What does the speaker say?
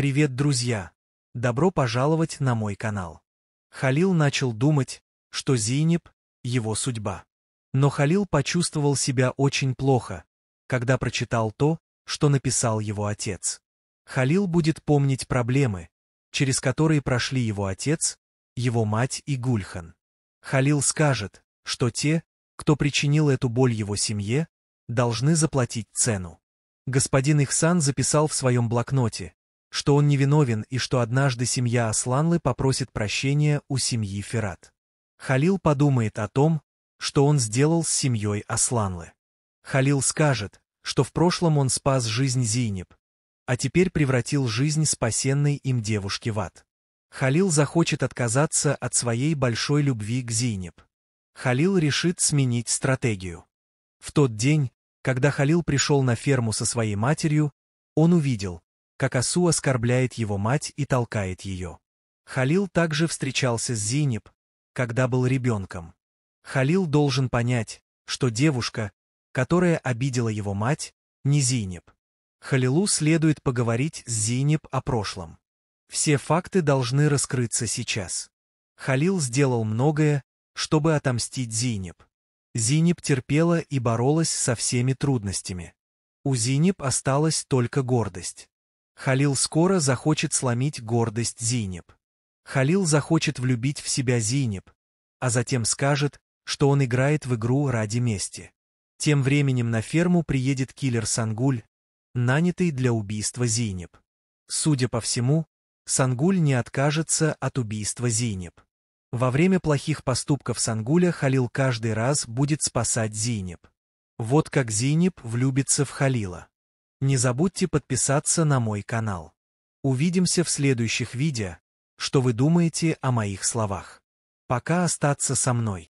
Привет, друзья! Добро пожаловать на мой канал. Халил начал думать, что Зинеп его судьба. Но Халил почувствовал себя очень плохо, когда прочитал то, что написал его отец. Халил будет помнить проблемы, через которые прошли его отец, его мать и Гульхан. Халил скажет, что те, кто причинил эту боль его семье, должны заплатить цену. Господин Ихсан записал в своем блокноте, что он невиновен и что однажды семья Асланлы попросит прощения у семьи Ферат. Халил подумает о том, что он сделал с семьей Асланлы. Халил скажет, что в прошлом он спас жизнь Зинеп, а теперь превратил жизнь спасенной им девушки в ад. Халил захочет отказаться от своей большой любви к Зинеп. Халил решит сменить стратегию. В тот день, когда Халил пришел на ферму со своей матерью, он увидел, как Асу оскорбляет его мать и толкает ее. Халил также встречался с Зинеб, когда был ребенком. Халил должен понять, что девушка, которая обидела его мать, не Зинеб. Халилу следует поговорить с Зинеб о прошлом. Все факты должны раскрыться сейчас. Халил сделал многое, чтобы отомстить Зинеб. Зинеб терпела и боролась со всеми трудностями. У Зинеб осталась только гордость. Халил скоро захочет сломить гордость Зинеп. Халил захочет влюбить в себя Зинеп, а затем скажет, что он играет в игру ради мести. Тем временем на ферму приедет киллер Сангуль, нанятый для убийства Зинеп. Судя по всему, Сангуль не откажется от убийства Зинеп. Во время плохих поступков Сангуля Халил каждый раз будет спасать Зинеп. Вот как Зинеп влюбится в Халила. Не забудьте подписаться на мой канал. Увидимся в следующих видео, что вы думаете о моих словах. Пока остаться со мной.